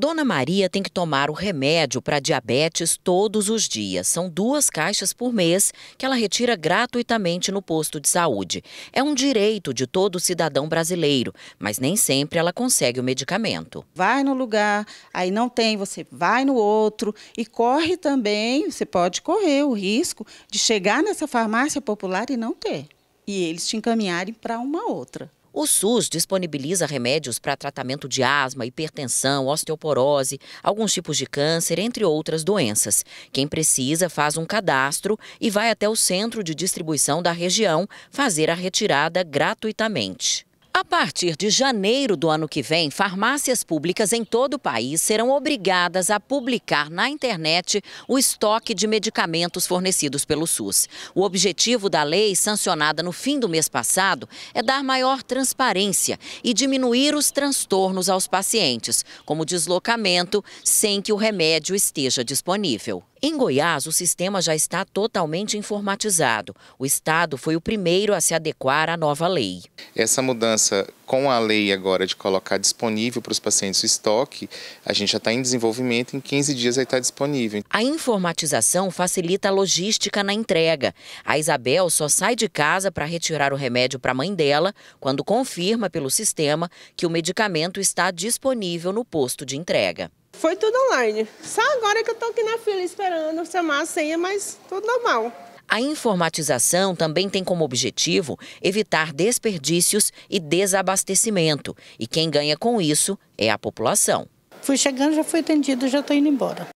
Dona Maria tem que tomar o remédio para diabetes todos os dias. São duas caixas por mês que ela retira gratuitamente no posto de saúde. É um direito de todo cidadão brasileiro, mas nem sempre ela consegue o medicamento. Vai no lugar, aí não tem, você vai no outro e corre também, você pode correr o risco de chegar nessa farmácia popular e não ter. E eles te encaminharem para uma outra. O SUS disponibiliza remédios para tratamento de asma, hipertensão, osteoporose, alguns tipos de câncer, entre outras doenças. Quem precisa faz um cadastro e vai até o centro de distribuição da região fazer a retirada gratuitamente. A partir de janeiro do ano que vem, farmácias públicas em todo o país serão obrigadas a publicar na internet o estoque de medicamentos fornecidos pelo SUS. O objetivo da lei, sancionada no fim do mês passado, é dar maior transparência e diminuir os transtornos aos pacientes, como deslocamento, sem que o remédio esteja disponível. Em Goiás, o sistema já está totalmente informatizado. O Estado foi o primeiro a se adequar à nova lei. Essa mudança com a lei agora de colocar disponível para os pacientes o estoque, a gente já está em desenvolvimento, em 15 dias vai estar tá disponível. A informatização facilita a logística na entrega. A Isabel só sai de casa para retirar o remédio para a mãe dela quando confirma pelo sistema que o medicamento está disponível no posto de entrega. Foi tudo online. Só agora que eu estou aqui na fila esperando chamar a senha, mas tudo normal. A informatização também tem como objetivo evitar desperdícios e desabastecimento, e quem ganha com isso é a população. Fui chegando, já fui atendido, já estou indo embora.